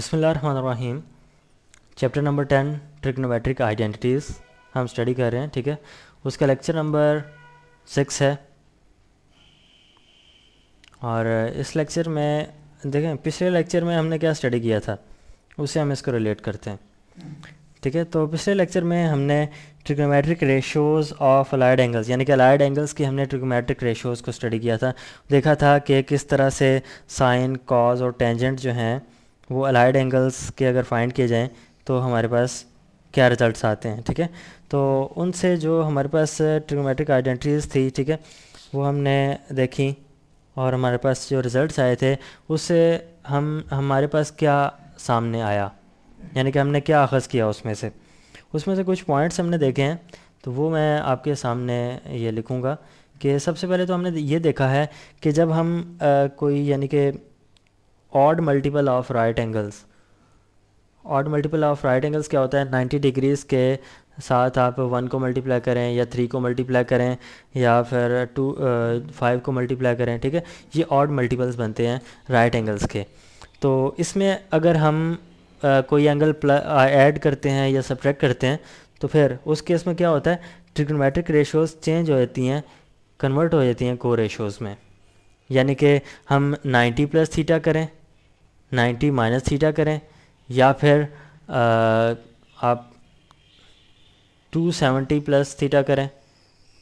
बिसमीम chapter number ten trigonometric identities हम study कर रहे हैं ठीक है उसका लेक्चर नंबर सिक्स है और इस लेक्चर में देखें पिछले लेक्चर में हमने क्या स्टडी किया था उससे हम इसको रिलेट करते हैं ठीक है तो पिछले लेक्चर में हमने trigonometric ratios of allied angles यानी कि अलाइड एंगल्स की हमने ट्रिग्नोमेट्रिक रेशोज़ को स्टडी किया था देखा था कि किस तरह से साइन कॉज और टेंजेंट जो हैं वो अलाइड एंगल्स के अगर फाइंड किए जाएँ तो हमारे पास क्या रिज़ल्ट आते हैं ठीक है तो उनसे जो हमारे पास ट्रिगोमेट्रिक आइडेंटिटीज़ थी ठीक है वो हमने देखी और हमारे पास जो रिज़ल्ट आए थे उससे हम हमारे पास क्या सामने आया यानी कि हमने क्या अखज़ किया उसमें से उसमें से कुछ पॉइंट्स हमने देखे हैं तो वो मैं आपके सामने ये लिखूँगा कि सबसे पहले तो हमने ये देखा है कि जब हम आ, कोई यानी कि odd multiple of right angles odd multiple of right angles क्या होता है 90 डिग्रीज़ के साथ आप वन को मल्टीप्लाई करें या थ्री को मल्टीप्लाई करें या फिर टू फाइव को मल्टीप्लाई करें ठीक है ये ऑड मल्टीपल्स बनते हैं राइट एंगल्स के तो इसमें अगर हम आ, कोई एंगल ऐड करते हैं या सब्ट्रैक्ट करते हैं तो फिर उस केस में क्या होता है ट्रिग्नोमेट्रिक रेशोज़ चेंज हो जाती हैं कन्वर्ट हो जाती हैं को रेशोज़ में यानी कि हम 90 प्लस थीटा करें 90 माइनस थीटा करें या फिर आ, आप 270 प्लस थीटा करें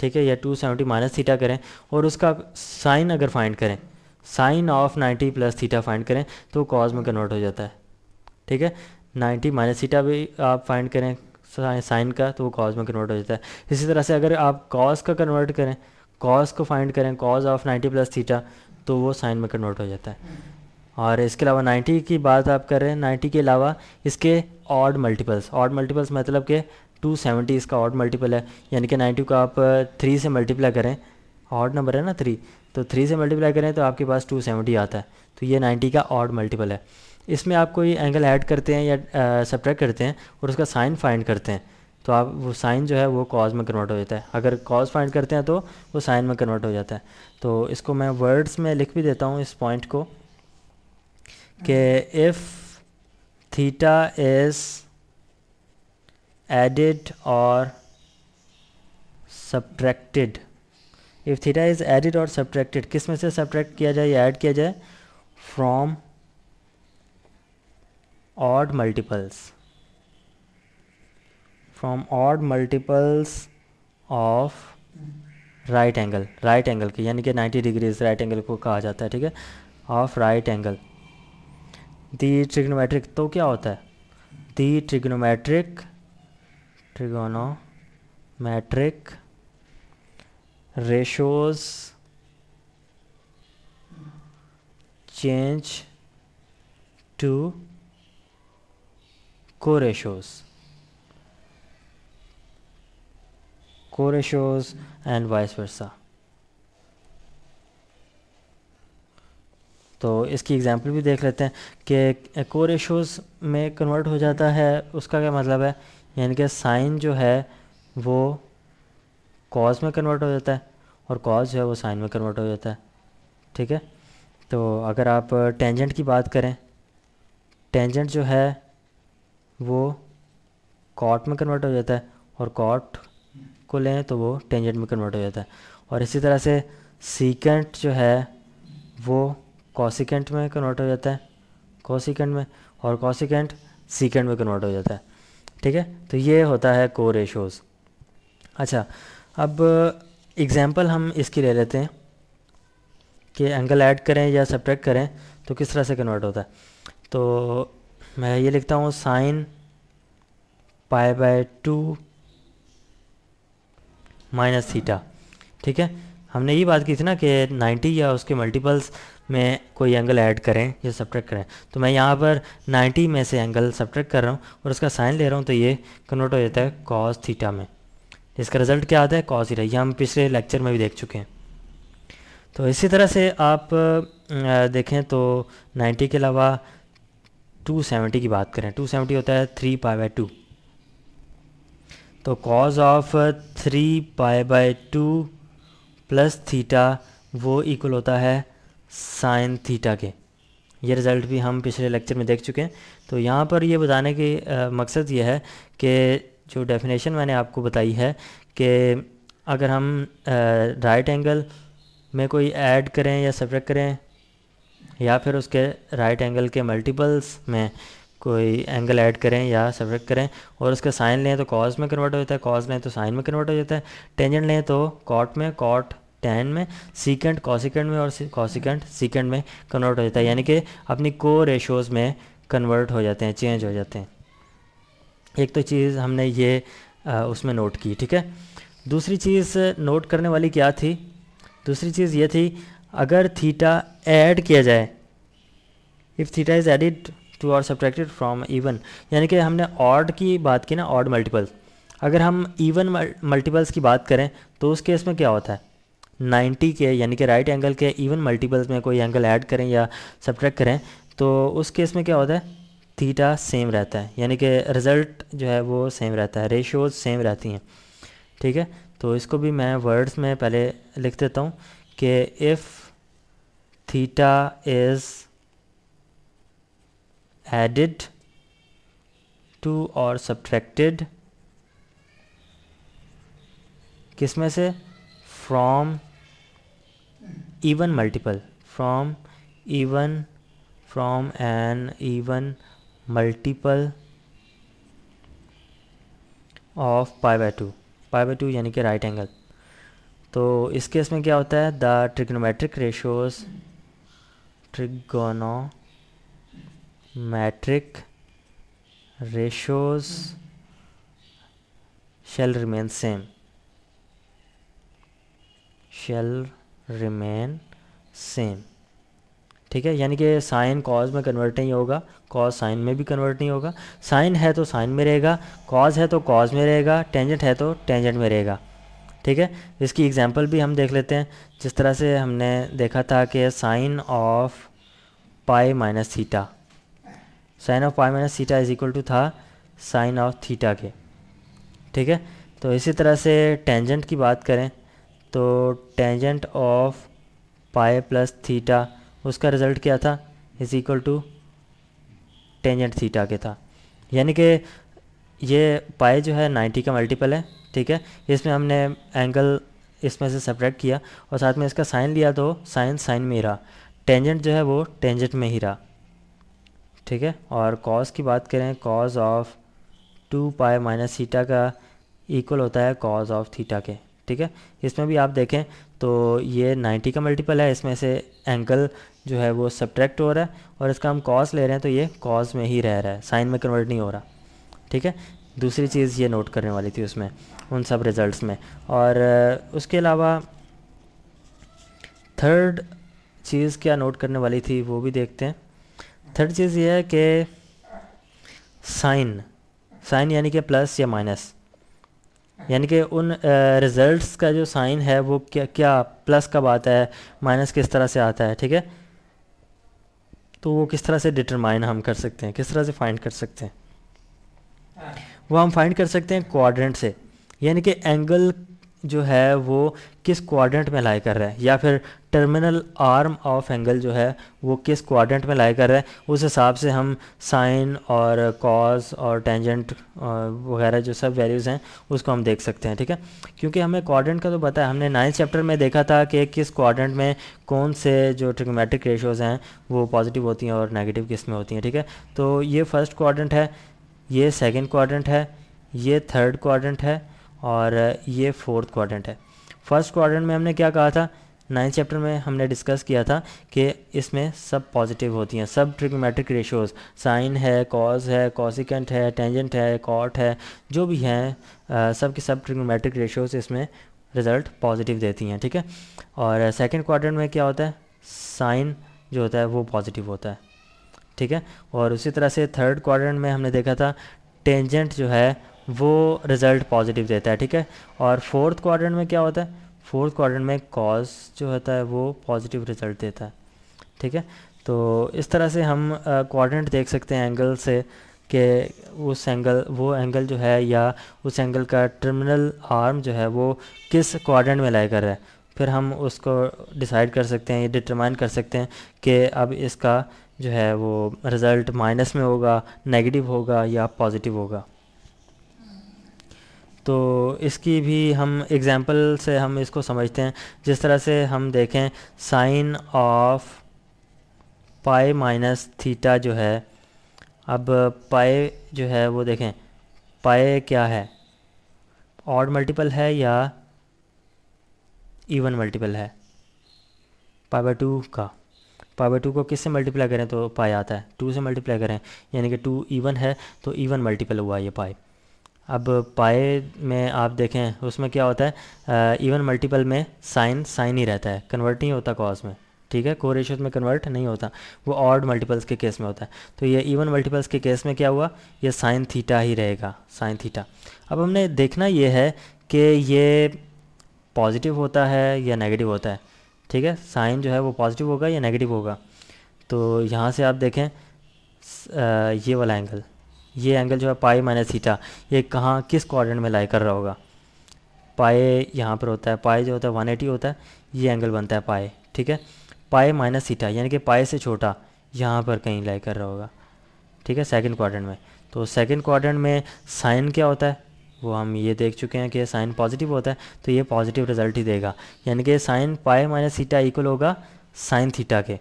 ठीक है या 270 माइनस थीटा करें और उसका साइन अगर फाइंड करें sine of 90 plus theta find करें तो कॉज में कन्वर्ट हो जाता है ठीक है 90 माइनस थीटा भी आप फाइंड करें साइन का तो वो कॉज में कन्वर्ट हो जाता है इसी तरह से अगर आप कॉज का कन्वर्ट करें कॉज को फाइंड करें कॉज ऑफ 90 प्लस थीटा तो वो साइन में कन्वर्ट हो जाता है और इसके अलावा 90 की बात आप कर रहे हैं 90 के अलावा इसके ऑड मल्टीपल्स ऑड मल्टीपल्स मतलब के 270 इसका ऑड मल्टीपल है यानी कि 90 को आप थ्री से मल्टीप्लाई करें ऑड नंबर है ना थ्री तो थ्री से मल्टीप्लाई करें तो आपके पास 270 आता है तो ये 90 का ऑड मल्टीपल है इसमें आप कोई एंगल ऐड करते हैं या सब्ट्रैक्ट करते हैं और उसका साइन फाइंड करते हैं तो आप वो साइन जो है वो कॉज में कन्वर्ट हो जाता है अगर कॉज फाइंड करते हैं तो वो साइन में कन्वर्ट हो जाता है तो इसको मैं वर्ड्स में लिख भी देता हूँ इस पॉइंट को कि इफ़ थीटा इज़ एडिड और subtracted if theta is added और सब्ट्रैक्टेड किस में से सब्ट्रैक्ट किया जाए या ऐड किया जाए from odd multiples from odd multiples of right angle right angle की यानी कि 90 डिग्रीज राइट एंगल को कहा जाता है ठीक है of right angle the trigonometric तो क्या होता है the trigonometric metric ratios change to co ratios co ratios and vice versa तो इसकी एग्जांपल भी देख लेते हैं कि को रेशोज़ में कन्वर्ट हो जाता है उसका क्या मतलब है यानी कि साइन जो है वो कॉज में कन्वर्ट हो जाता है और कॉज जो है वो साइन में कन्वर्ट हो जाता है ठीक है तो अगर आप टेंजेंट की बात करें टेंजेंट जो है वो कॉट में कन्वर्ट हो जाता है और कॉट को लें तो वो टेंजेंट में कन्वर्ट हो जाता है और इसी तरह से सीकेंट जो है वो कॉसिकेंट में कन्वर्ट हो जाता है कॉसिकेंट में और कॉसिकेंट सीकेंट में कन्वर्ट हो जाता है ठीक है तो ये होता है को रेशोज़ अच्छा अब एग्ज़ाम्पल हम इसकी ले लेते हैं कि एंगल ऐड करें या सब्ट्रैक्ट करें तो किस तरह से कन्वर्ट होता है तो मैं ये लिखता हूँ sine pi by two minus theta ठीक है हमने ये बात की थी ना कि 90 या उसके मल्टीपल्स में कोई एंगल ऐड करें या सब्ट्रैक्ट करें तो मैं यहाँ पर 90 में से एंगल सब्ट्रैक्ट कर रहा हूँ और उसका साइन ले रहा हूँ तो ये कन्वर्ट हो जाता है कॉस थीटा में इसका रिजल्ट क्या आता है कॉस थीटा रही हम पिछले लेक्चर में भी देख चुके हैं तो इसी तरह से आप देखें तो नाइन्टी के अलावा टू की बात करें टू होता है थ्री पाई बाय टू तो cos of three pi by two plus theta वो इक्वल होता है साइन थीटा के ये रिज़ल्ट भी हम पिछले लेक्चर में देख चुके हैं तो यहाँ पर ये बताने की मकसद ये है कि जो डेफिनेशन मैंने आपको बताई है कि अगर हम राइट एंगल में कोई ऐड करें या सब्रैक्ट करें या फिर उसके राइट एंगल के मल्टीपल्स में कोई एंगल ऐड करें या सब्रेक्ट करें और उसका साइन लें तो कॉज में कन्वर्ट हो जाता है कॉज लें तो साइन में कन्वर्ट हो जाता है टेंजेंट लें तो कॉट में कॉट टेन में सीकेंड कॉसिकेंड में और कॉसिकेंड सीकेंड में कन्वर्ट हो जाता है यानी कि अपनी को रेशोज़ में कन्वर्ट हो जाते हैं चेंज हो जाते हैं एक तो चीज़ हमने ये आ, उसमें नोट की ठीक है दूसरी चीज़ नोट करने वाली क्या थी दूसरी चीज़ ये थी अगर थीटा ऐड किया जाए if theta is added to or subtracted from even यानी कि हमने ऑड की बात की ना ऑड मल्टीपल अगर हम इवन मल्टीपल्स की बात करें तो उस केस में क्या होता है 90 के यानी कि राइट एंगल के इवन मल्टीपल्स में कोई एंगल ऐड करें या सब्ट्रैक्ट करें तो उस केस में क्या होता है थीटा सेम रहता है यानी कि रिज़ल्ट जो है वो सेम रहता है रेशोज सेम रहती हैं ठीक है तो इसको भी मैं वर्ड्स में पहले लिख देता हूँ कि if theta is added to or subtracted किस में से from even multiple from even from an even multiple of pi by two pi by two यानी कि राइट एंगल तो इस केस में क्या होता है the trigonometric ratios trigonometric metric ratios shall remain same shall remain same ठीक है यानी कि साइन कॉज में कन्वर्ट नहीं होगा कॉज साइन में भी कन्वर्ट नहीं होगा साइन है तो साइन में रहेगा कॉज है तो कॉज में रहेगा टेंजेंट है तो टेंजेंट में रहेगा ठीक है इसकी एग्जांपल भी हम देख लेते हैं जिस तरह से हमने देखा था कि sine of pi minus theta sine of pi minus theta is equal to था साइन ऑफ थीटा के ठीक है तो इसी तरह से टेंजेंट की बात करें तो tangent of pi plus theta उसका रिज़ल्ट क्या था is equal to tangent theta के था यानी कि ये पाए जो है 90 का मल्टीपल है ठीक है इसमें हमने एंगल इसमें से सेपरेट किया और साथ में इसका साइन लिया तो साइन साइन में ही रहा टेंजेंट जो है वो टेंजेंट में ही रहा ठीक है और कॉज की बात करें cos of two pi minus theta का इक्वल होता है कॉज ऑफ थीटा के ठीक है इसमें भी आप देखें तो ये 90 का मल्टीपल है इसमें से एंगल जो है वो सब्ट्रैक्ट हो रहा है और इसका हम कॉज ले रहे हैं तो ये कॉज में ही रह रहा है साइन में कन्वर्ट नहीं हो रहा ठीक है दूसरी चीज़ ये नोट करने वाली थी उसमें उन सब रिज़ल्ट में और उसके अलावा थर्ड चीज़ क्या नोट करने वाली थी वो भी देखते हैं थर्ड चीज़ ये है कि साइन साइन यानी कि प्लस या माइनस यानी कि उन रिज़ल्ट्स का जो साइन है वो क्या क्या प्लस कब आता है माइनस किस तरह से आता है ठीक है तो वो किस तरह से डिटरमाइन हम कर सकते हैं किस तरह से फाइंड कर सकते हैं वो हम फाइंड कर सकते हैं क्वाड्रेंट से यानी कि एंगल जो है वो किस क्वाड्रेंट में लाई कर रहा है या फिर टर्मिनल आर्म ऑफ एंगल जो है वो किस क्वाड्रेंट में लाई कर रहा है उस हिसाब से हम साइन और कॉज और टेंजेंट वगैरह जो सब वैल्यूज़ हैं उसको हम देख सकते हैं ठीक है क्योंकि हमें क्वाड्रेंट का तो पता है हमने नाइन्थ चैप्टर में देखा था कि किस क्वाड्रेंट में कौन से जो ट्रिगमेट्रिक रेशियोज़ हैं वो पॉजिटिव होती हैं और नेगेटिव किस में होती हैं ठीक है तो ये फर्स्ट क्वाड्रेंट है ये सेकेंड क्वाड्रेंट है ये थर्ड क्वाड्रेंट है और ये फोर्थ क्वाड्रेंट है फर्स्ट क्वाड्रेंट में हमने क्या कहा था नाइन्थ चैप्टर में हमने डिस्कस किया था कि इसमें सब पॉजिटिव होती हैं सब ट्रिग्नोमेट्रिक रेशोज़ साइन है कॉज है कॉसिकेंट है टेंजेंट है कॉट है जो भी हैं सब के सब ट्रिग्नोमेट्रिक रेशोज़ इसमें रिज़ल्ट पॉजिटिव देती हैं ठीक है और सेकेंड क्वाड्रेंट में क्या होता है साइन जो होता है वो पॉजिटिव होता है ठीक है और उसी तरह से थर्ड क्वाड्रेंट में हमने देखा था टेंजेंट जो है वो रिज़ल्ट पॉजिटिव देता है ठीक है और फोर्थ क्वाड्रेंट में क्या होता है फोर्थ क्वाड्रेंट में कॉज जो होता है वो पॉजिटिव रिज़ल्ट देता है ठीक है तो इस तरह से हम क्वाड्रेंट uh, देख सकते हैं एंगल से कि उस एंगल वो एंगल जो है या उस एंगल का टर्मिनल आर्म जो है वो किस क्वाड्रेंट में लाई कर रहा है फिर हम उसको डिसाइड कर सकते हैं ये डिटरमाइन कर सकते हैं कि अब इसका जो है वो रिज़ल्ट माइनस में होगा नेगेटिव होगा या पॉजिटिव होगा तो इसकी भी हम एग्ज़ाम्पल से हम इसको समझते हैं जिस तरह से हम देखें sine of pi minus theta जो है अब पाए जो है वो देखें पाए क्या है ऑड मल्टीपल है या इवन मल्टीपल है पाई बाई टू का पाई बाई टू को किससे मल्टीप्लाई करें तो पाए आता है टू से मल्टीप्लाई करें यानी कि टू इवन है तो इवन मल्टीपल हुआ ये पाई अब पाए में आप देखें उसमें क्या होता है इवन मल्टीपल में साइन साइन ही रहता है कन्वर्ट नहीं होता कॉज में ठीक है को रेशियोज में कन्वर्ट नहीं होता वो ऑर्ड मल्टीपल्स के केस में होता है तो ये इवन मल्टीपल्स के केस में क्या हुआ ये साइन थीटा ही रहेगा साइन थीटा अब हमने देखना ये है कि ये पॉजिटिव होता है या नेगेटिव होता है ठीक है साइन जो है वो पॉजिटिव होगा या नेगेटिव होगा तो यहाँ से आप देखें ये वाला एंगल ये एंगल जो है पाए माइनस थीटा ये कहाँ किस क्वारेंट में लाई कर रहा होगा पाए यहाँ पर होता है पाए जो होता है वन एटी होता है ये एंगल बनता है पाए ठीक है पाए माइनस थीटा यानी कि पाए से छोटा यहाँ पर कहीं लाई कर रहा होगा ठीक है सेकेंड क्वारन में तो सेकेंड क्वारन में साइन क्या होता है वो हम ये देख चुके हैं कि साइन पॉजिटिव होता है तो ये पॉजिटिव रिजल्ट ही देगा यानी कि sine pi minus theta equal होगा साइन थीटा के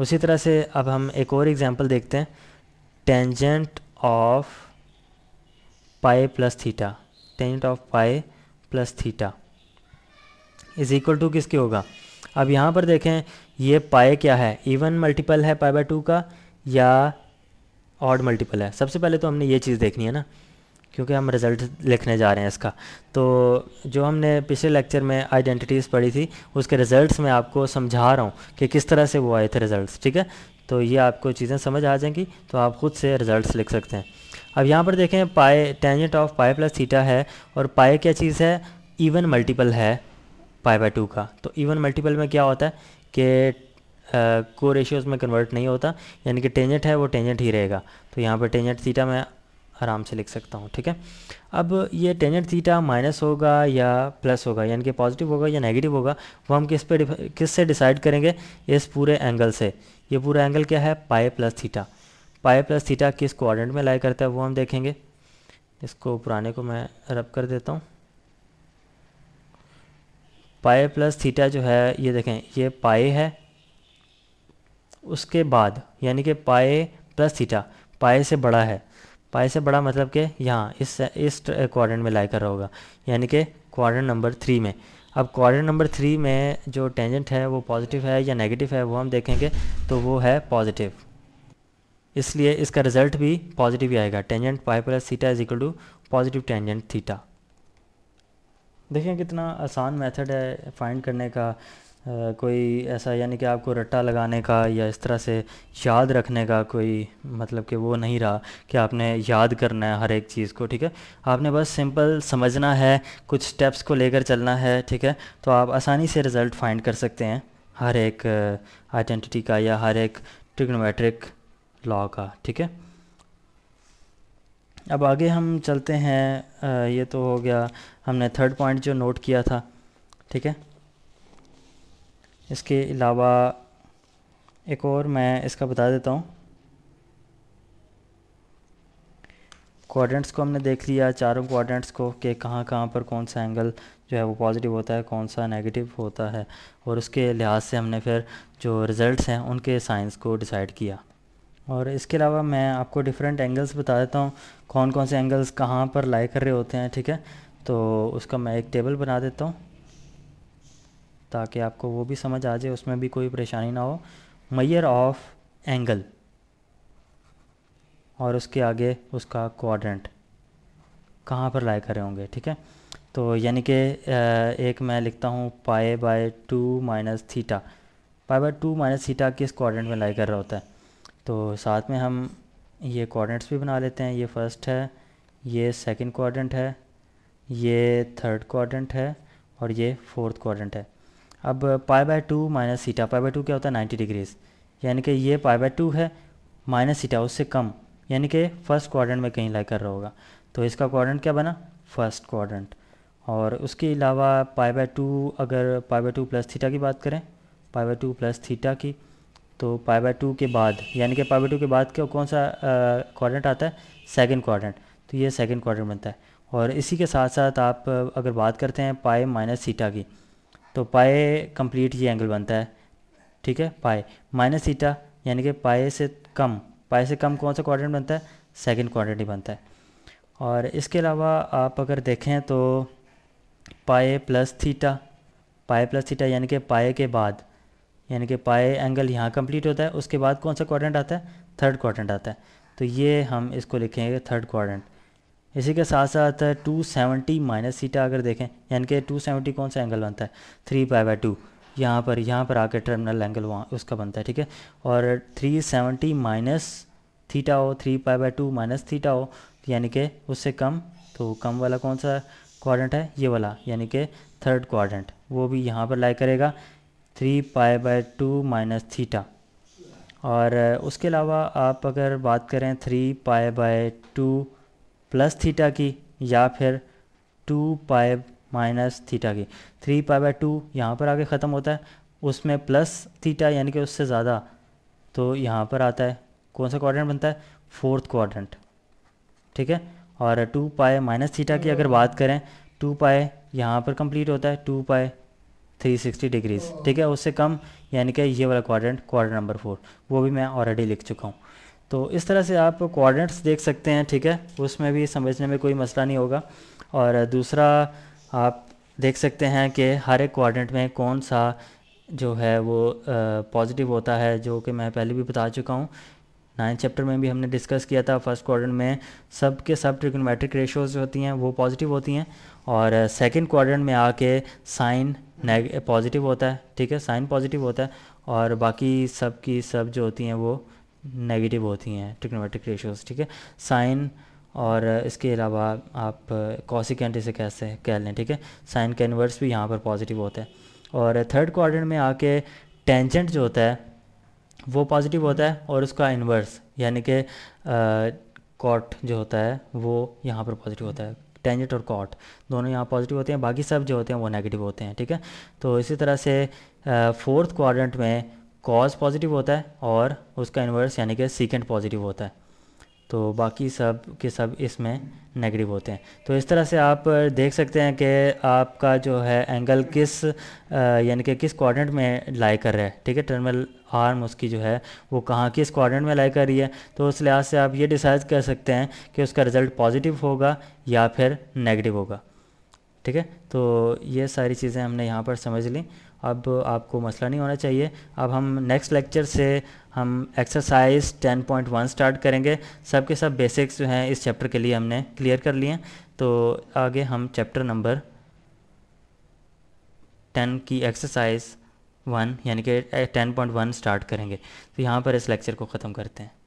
उसी तरह से अब हम एक और एग्जाम्पल देखते हैं tangent of pi plus theta tangent of pi plus theta is equal to किसके होगा अब यहाँ पर देखें ये पाए क्या है इवन मल्टीपल है पाए बाय टू का या ऑड मल्टीपल है सबसे पहले तो हमने ये चीज़ देखनी है ना क्योंकि हम रिज़ल्ट लिखने जा रहे हैं इसका तो जो हमने पिछले लेक्चर में आइडेंटिटीज़ पढ़ी थी उसके रिज़ल्ट्स में आपको समझा रहा हूँ कि किस तरह से वो आए थे रिज़ल्ट्स ठीक है तो ये आपको चीज़ें समझ आ जाएंगी तो आप ख़ुद से रिज़ल्ट लिख सकते हैं अब यहाँ पर देखें pi tangent of pi plus theta है और पाए क्या चीज़ है इवन मल्टीपल है पाए बाय टू का तो इवन मल्टीपल में क्या होता है कि को रेशियोज़ में कन्वर्ट नहीं होता यानी कि टेंजेंट है वो टेंजेंट ही रहेगा तो यहाँ पर टेंजेंट थीटा मैं आराम से लिख सकता हूँ ठीक है अब ये टेंजेंट थीटा माइनस होगा या प्लस होगा यानी कि पॉजिटिव होगा या नेगेटिव होगा वो हम किस पे किस से डिसाइड करेंगे इस पूरे एंगल से ये पूरा एंगल क्या है pi plus theta pi plus theta किस कोऑर्डिनेट में लाई करता है वो हम देखेंगे इसको पुराने को मैं रब कर देता हूँ पाए प्लस थीटा जो है ये देखें ये पाए है उसके बाद यानी कि पाए प्लस थीटा पाए से बड़ा है पाए से बड़ा मतलब कि यहाँ इस इस क्वाड्रेंट में लाई कर रहा होगा यानी कि क्वाड्रेंट नंबर थ्री में अब क्वाड्रेंट नंबर थ्री में जो टेंजेंट है वो पॉजिटिव है या नेगेटिव है वो हम देखेंगे तो वो है पॉजिटिव इसलिए इसका रिजल्ट भी पॉजिटिव ही आएगा tangent pi plus theta is equal to positive tangent theta देखें कितना आसान मेथड है फाइंड करने का कोई ऐसा यानी कि आपको रट्टा लगाने का या इस तरह से याद रखने का कोई मतलब कि वो नहीं रहा कि आपने याद करना है हर एक चीज़ को ठीक है आपने बस सिंपल समझना है कुछ स्टेप्स को लेकर चलना है ठीक है तो आप आसानी से रिज़ल्ट फाइंड कर सकते हैं हर एक आइडेंटिटी का या हर एक ट्रिग्नोमेट्रिक लॉ का ठीक है अब आगे हम चलते हैं ये तो हो गया हमने थर्ड पॉइंट जो नोट किया था ठीक है इसके अलावा एक और मैं इसका बता देता हूँ क्वाड्रेंट्स को हमने देख लिया चारों क्वाड्रेंट्स को कि कहाँ कहाँ पर कौन सा एंगल जो है वो पॉजिटिव होता है कौन सा नेगेटिव होता है और उसके लिहाज से हमने फिर जो रिज़ल्ट्स हैं उनके साइंस को डिसाइड किया और इसके अलावा मैं आपको डिफरेंट एंगल्स बता देता हूँ कौन कौन से एंगल्स कहाँ पर लाई कर रहे होते हैं ठीक है तो उसका मैं एक टेबल बना देता हूँ ताकि आपको वो भी समझ आ जाए उसमें भी कोई परेशानी ना हो मैयर ऑफ एंगल और उसके आगे उसका क्वाड्रेंट कहाँ पर लाए खड़े होंगे ठीक है तो यानी कि एक मैं लिखता हूँ pi by two minus theta pi by two minus theta किस क्वाड्रेंट में लाई कर रहा होता है तो साथ में हम ये क्वाड्रेंट्स भी बना लेते हैं ये फर्स्ट है ये सेकंड क्वाड्रेंट है ये थर्ड क्वाड्रेंट है और ये फोर्थ क्वाड्रेंट है अब पाई by two minus theta pi by to क्या होता है नाइन्टी डिग्रीज यानी कि ये पाई बाय टू है माइनस सीटा उससे कम यानी कि फर्स्ट क्वाड्रेंट में कहीं लाइक कर रहा होगा तो इसका क्वाड्रेंट क्या बना फर्स्ट क्वाड्रेंट और उसके अलावा पाई बाय टू अगर pi by two plus theta की बात करें pi by two plus theta की तो पाई बाय टू के बाद यानी कि पाई बाय टू के बाद क्या कौन सा क्वाड्रेंट आता है सेकेंड क्वाड्रेंट तो ये सेकंड क्वाड्रेंट बनता है और इसी के साथ साथ आप अगर बात करते हैं पाई माइनस सीटा की तो पाए कंप्लीट ये एंगल बनता है ठीक है पाए माइनस सीटा यानी कि पाए से कम पाए से कम कौन सा क्वाड्रेंट बनता है सेकंड क्वाड्रेंट ही बनता है और इसके अलावा आप अगर देखें तो pi plus theta pi plus theta यानी कि पाए के बाद यानी कि पाए एंगल यहाँ कंप्लीट होता है उसके बाद कौन सा क्वाड्रेंट आता है थर्ड क्वाड्रेंट आता है तो ये हम इसको लिखेंगे थर्ड क्वाड्रेंट इसी के साथ साथ टू सेवेंटी माइनस थीटा अगर देखें यानी कि टू सेवेंटी कौन सा एंगल बनता है थ्री बाई बाई टू यहाँ पर यहाँ पर आके टर्मिनल एंगल वहाँ उसका बनता है ठीक है और थ्री सेवेंटी माइनस थीटा हो three pi by two minus theta हो यानी कि उससे कम तो कम वाला कौन सा क्वाड्रेंट है ये वाला यानी कि थर्ड क्वाड्रेंट वो भी यहाँ पर लाई करेगा three pi by two minus theta और उसके अलावा आप अगर बात करें three pi by two plus theta की या फिर टू पाए माइनस थीटा की थ्री पाई बाई टू यहाँ पर आके ख़त्म होता है उसमें प्लस थीटा यानी कि उससे ज़्यादा तो यहाँ पर आता है कौन सा क्वाड्रेंट बनता है फोर्थ क्वाड्रेंट ठीक है और टू पाए माइनस थीटा की अगर बात करें टू पाए यहाँ पर कंप्लीट होता है टू पाए थ्री सिक्सटी डिग्रीज ठीक है उससे कम यानी कि ये वाला क्वाड्रेंट क्वाड्रेंट नंबर फोर वो भी मैं ऑलरेडी लिख चुका हूँ तो इस तरह से आप कोऑर्डिनेट्स देख सकते हैं ठीक है उसमें भी समझने में कोई मसला नहीं होगा और दूसरा आप देख सकते हैं कि हर एक कोऑर्डिनेट में कौन सा जो है वो पॉजिटिव होता है जो कि मैं पहले भी बता चुका हूँ नाइन्थ चैप्टर में भी हमने डिस्कस किया था फर्स्ट क्वाड्रेंट में सब के सब ट्रिग्नोमेट्रिक रेशोज होती हैं वो पॉजिटिव होती हैं और सेकंड क्वाड्रेंट में आके साइन पॉजिटिव होता है ठीक है साइन पॉजिटिव होता है और बाकी सब की सब जो होती हैं वो नेगेटिव होती हैं टिक्नोमेट्रिक रेशियोज ठीक है साइन और इसके अलावा आप कॉसिकेंट इसे कैसे कह लें ठीक है साइन का इन्वर्स भी यहाँ पर पॉजिटिव होता है और थर्ड क्वाड्रेंट में आके टेंजेंट जो होता है वो पॉजिटिव होता है और उसका इन्वर्स यानी कि कॉट जो होता है वो यहाँ पर पॉजिटिव होता है टेंजेंट और कॉट दोनों यहाँ पॉजिटिव होते हैं बाकी सब जो होते हैं वो नेगेटिव होते हैं ठीक है तो इसी तरह से फोर्थ क्वाड्रेंट में कॉज पॉजिटिव होता है और उसका इन्वर्स यानी कि सीकेंड पॉजिटिव होता है तो बाकी सब के सब इसमें नेगेटिव होते हैं तो इस तरह से आप देख सकते हैं कि आपका जो है एंगल किस यानी कि किस क्वाड्रेंट में लाई कर रहा है ठीक है टर्मिनल आर्म उसकी जो है वो कहाँ किस क्वाड्रेंट में लाई कर रही है तो उस लिहाज से आप ये डिसाइड कर सकते हैं कि उसका रिज़ल्ट पॉजिटिव होगा या फिर नेगेटिव होगा ठीक है तो ये सारी चीज़ें हमने यहाँ पर समझ ली अब आपको मसला नहीं होना चाहिए अब हम नेक्स्ट लेक्चर से हम एक्सरसाइज 10.1 स्टार्ट करेंगे सब के सब बेसिक्स जो हैं इस चैप्टर के लिए हमने क्लियर कर लिए तो आगे हम चैप्टर नंबर 10 की एक्सरसाइज वन यानी कि 10.1 eh, स्टार्ट करेंगे तो यहाँ पर इस लेक्चर को ख़त्म करते हैं